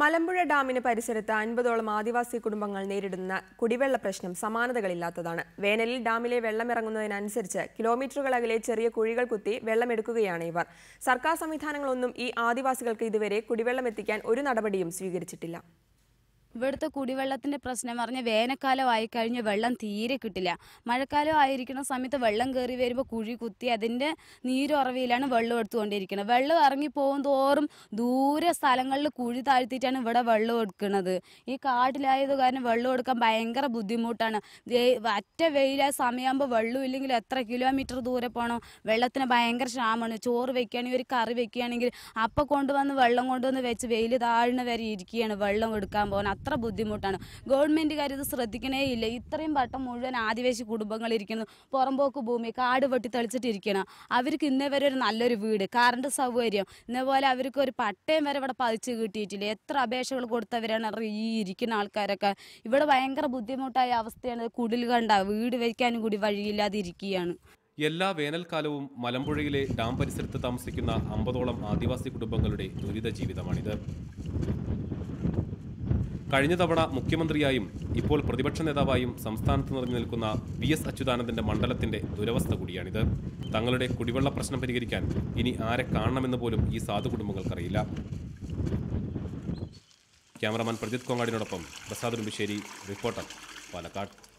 മലമ്പുഴ ഡാമിന് പരിസരത്ത് അൻപതോളം ആദിവാസി കുടുംബങ്ങൾ നേരിടുന്ന കുടിവെള്ള പ്രശ്നം സമാനതകളില്ലാത്തതാണ് വേനലിൽ ഡാമിലെ വെള്ളമിറങ്ങുന്നതിനനുസരിച്ച് കിലോമീറ്ററുകൾ അകലെ ചെറിയ കുഴികൾ കുത്തി വെള്ളമെടുക്കുകയാണ് ഇവർ സർക്കാർ സംവിധാനങ്ങളൊന്നും ഈ ആദിവാസികൾക്ക് ഇതുവരെ കുടിവെള്ളം എത്തിക്കാൻ ഒരു നടപടിയും സ്വീകരിച്ചിട്ടില്ല ഇവിടുത്തെ കുടിവെള്ളത്തിൻ്റെ പ്രശ്നം പറഞ്ഞാൽ വേനൽക്കാലം ആയി വെള്ളം തീരെ കിട്ടില്ല മഴക്കാലം ആയിരിക്കുന്ന സമയത്ത് വെള്ളം കയറി വരുമ്പോൾ കുഴി കുത്തി അതിൻ്റെ നീരുറവിയിലാണ് വെള്ളം എടുത്തുകൊണ്ടിരിക്കുന്നത് വെള്ളം ഇറങ്ങി പോകും തോറും ദൂരെ സ്ഥലങ്ങളിൽ കുഴി താഴ്ത്തിയിട്ടാണ് ഇവിടെ വെള്ളം എടുക്കുന്നത് ഈ കാട്ടിലായത് കാരണം വെള്ളം എടുക്കാൻ ഭയങ്കര ബുദ്ധിമുട്ടാണ് അറ്റ വെയിലായ സമയമാകുമ്പോൾ വെള്ളം ഇല്ലെങ്കിൽ എത്ര കിലോമീറ്റർ ദൂരെ പോകണം വെള്ളത്തിന് ഭയങ്കര ക്ഷാമമാണ് ചോറ് വെക്കുകയാണെങ്കിൽ ഒരു കറി വെക്കുകയാണെങ്കിൽ അപ്പം കൊണ്ടുവന്ന് വെള്ളം കൊണ്ടുവന്ന് വെച്ച് വെയിൽ താഴ്ന്ന വരെ ഇരിക്കുകയാണ് വെള്ളം എടുക്കാൻ പോകുന്നത് എത്ര ബുദ്ധിമുട്ടാണ് ഗവൺമെൻറ്റുകാർ ഇത് ശ്രദ്ധിക്കണേ ഇല്ല ഇത്രയും വട്ടം മുഴുവൻ ആദിവാസി കുടുംബങ്ങളിരിക്കുന്നു പുറംപോക്ക് ഭൂമി കാട് വെട്ടി തെളിച്ചിട്ടിരിക്കണം അവർക്ക് ഇന്നേ ഒരു നല്ലൊരു വീട് കറണ്ട് സൗകര്യം ഇന്നേപോലെ അവർക്ക് ഒരു പട്ടയം വരെ ഇവിടെ പതിച്ച് കിട്ടിയിട്ടില്ല എത്ര അപേക്ഷകൾ കൊടുത്തവരാണ് ഈ ഇരിക്കുന്ന ആൾക്കാരൊക്കെ ഇവിടെ ഭയങ്കര ബുദ്ധിമുട്ടായ അവസ്ഥയാണ് കുടിൽ കണ്ട വീട് വയ്ക്കാനും കൂടി വഴിയില്ലാതെ എല്ലാ വേനൽക്കാലവും മലമ്പുഴയിലെ ഡാം പരിസരത്ത് താമസിക്കുന്ന അമ്പതോളം ആദിവാസി കുടുംബങ്ങളുടെ ദുരിത ജീവിതമാണിത് കഴിഞ്ഞ തവണ മുഖ്യമന്ത്രിയായും ഇപ്പോൾ പ്രതിപക്ഷ നേതാവായും സംസ്ഥാനത്ത് നിറഞ്ഞു നിൽക്കുന്ന പി എസ് അച്യുതാനന്ദന്റെ മണ്ഡലത്തിന്റെ ദുരവസ്ഥ കൂടിയാണിത് തങ്ങളുടെ കുടിവെള്ള പ്രശ്നം പരിഹരിക്കാൻ ഇനി ആരെ കാണണമെന്ന് പോലും ഈ സാധു കുടുംബങ്ങൾക്കറിയില്ല ക്യാമറമാൻ പ്രജിത് കോങ്ങാടിനോടൊപ്പം പ്രസാദ് ഉമ്പിശ്ശേരി റിപ്പോർട്ടർ പാലക്കാട്